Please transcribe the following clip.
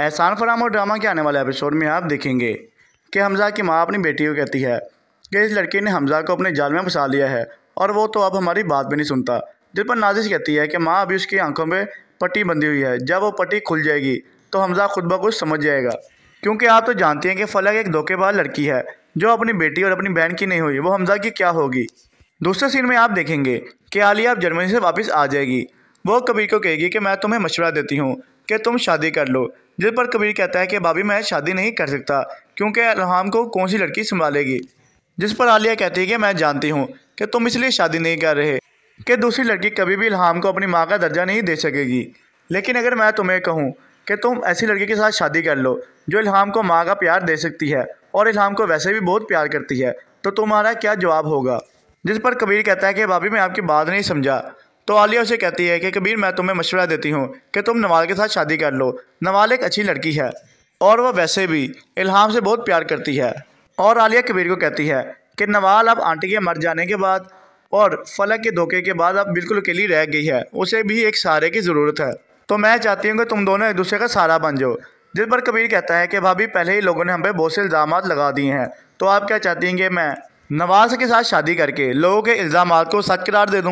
एहसान फराम और ड्रामा के आने वाले एपिसोड में आप देखेंगे कि हमजा की माँ अपनी बेटी को कहती है कि इस लड़के ने हमजा को अपने जाल में फंसा लिया है और वो तो अब हमारी बात भी नहीं सुनता दिल पर नाजिश कहती है कि माँ अभी उसकी आंखों में पट्टी बंधी हुई है जब वो पट्टी खुल जाएगी तो हमजा खुद ब खुद समझ जाएगा क्योंकि आप तो जानती हैं कि फलक एक धोखेबाज लड़की है जो अपनी बेटी और अपनी बहन की नहीं हुई वो हमजा की क्या होगी दूसरे सीन में आप देखेंगे कि आलिया अब जर्मनी से वापस आ जाएगी वो कबीर को कहेगी कि मैं तुम्हें मशवरा देती हूँ कि तुम शादी कर लो जिस पर कबीर कहता है कि भाभी मैं शादी नहीं कर सकता क्योंकि अलहम को कौन सी लड़की संभालेगी जिस पर आलिया कहती है कि मैं जानती हूँ कि तुम इसलिए शादी नहीं कर रहे कि दूसरी लड़की कभी भी इल्हाम को अपनी माँ का दर्जा नहीं दे सकेगी लेकिन अगर मैं तुम्हें कहूँ कि तुम ऐसी लड़की के साथ शादी कर लो जो इल्हाम को माँ का प्यार दे सकती है और इल्हाम को वैसे भी बहुत प्यार करती है तो तुम्हारा क्या जवाब होगा जिस पर कबीर कहता है कि भाभी मैं आपकी बात नहीं समझा तो आलिया उसे कहती है कि कबीर मैं तुम्हें मशवरा देती हूँ कि तुम नवाल के साथ शादी कर लो नवाल एक अच्छी लड़की है और वह वैसे भी इल्हाम से बहुत प्यार करती है और आलिया कबीर को कहती है कि नवाल अब आंटी के मर जाने के बाद और फलक के धोखे के बाद अब बिल्कुल अकेली रह गई है उसे भी एक सहारे की ज़रूरत है तो मैं चाहती हूँ कि तुम दोनों एक दूसरे का सहारा बन जाओ जिस पर कबीर कहता है कि भाभी पहले ही लोगों ने हम पे बहुत से इल्ज़ाम लगा दिए हैं तो आप क्या चाहती हैं कि मैं नवाज के साथ शादी करके लोगों के इल्ज़ाम को सच करार दे दूँ